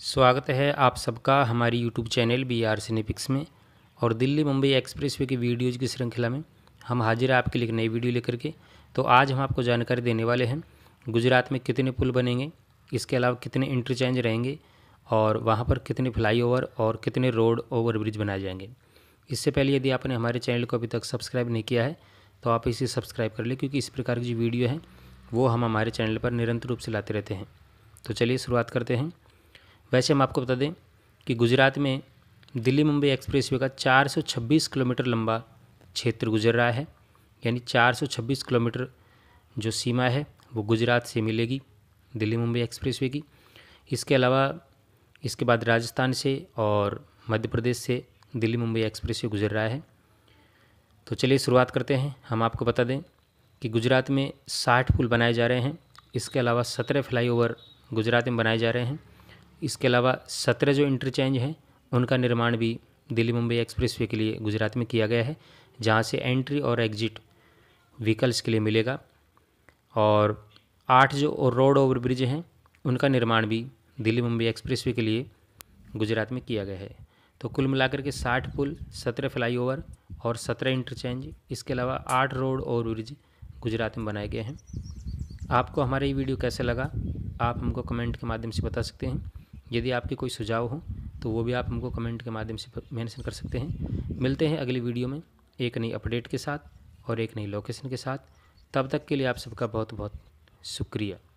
स्वागत है आप सबका हमारी YouTube channel B R Cinepix में और दिल्ली मुंबई एक्सप्रेसवे की वीडियोज़ की श्रृंखला में हम हाजिर हैं आपके लिए नई वीडियो लेकर के तो आज हम आपको जानकारी देने वाले हैं गुजरात में कितने पुल बनेंगे इसके अलावा कितने इंटरचेंज रहेंगे और वहाँ पर कितने फ्लाई ओवर और कितने रोड ओवरब्रिज बनाए जाएंगे इससे पहले यदि आपने हमारे चैनल को अभी तक सब्सक्राइब नहीं किया है तो आप इसे सब्सक्राइब कर लें क्योंकि इस प्रकार की जो वीडियो है वो हम हमारे चैनल पर निरंतर रूप से लाते रहते हैं तो चलिए शुरुआत करते हैं वैसे हम आपको बता दें कि गुजरात में दिल्ली मुंबई एक्सप्रेस वे का 426 किलोमीटर लंबा क्षेत्र गुजर रहा है यानी 426 किलोमीटर जो सीमा है वो गुजरात से मिलेगी दिल्ली मुंबई एक्सप्रेस वे की इसके अलावा इसके बाद राजस्थान से और मध्य प्रदेश से दिल्ली मुंबई एक्सप्रेस वे गुजर रहा है तो चलिए शुरुआत करते हैं हम आपको बता दें कि गुजरात में साठ पुल बनाए जा रहे हैं इसके अलावा सत्रह फ्लाई गुजरात में बनाए जा रहे हैं इसके अलावा सत्रह जो इंटरचेंज हैं उनका निर्माण भी दिल्ली मुंबई एक्सप्रेस के लिए गुजरात में किया गया है जहाँ से एंट्री और एग्जिट व्हीकल्स के लिए मिलेगा और आठ जो रोड ओवर ब्रिज हैं उनका निर्माण भी दिल्ली मुंबई एक्सप्रेसवे के लिए गुजरात में किया गया है तो कुल मिलाकर के साठ पुल सत्रह फ्लाईओवर और सत्रह इंटरचेंज इसके अलावा आठ रोड और ब्रिज गुजरात में बनाए गए हैं आपको हमारा ये वीडियो कैसा लगा आप हमको कमेंट के माध्यम से बता सकते हैं यदि आपके कोई सुझाव हो तो वो भी आप हमको कमेंट के माध्यम से मेंशन कर सकते हैं मिलते हैं अगली वीडियो में एक नई अपडेट के साथ और एक नई लोकेशन के साथ तब तक के लिए आप सबका बहुत बहुत शुक्रिया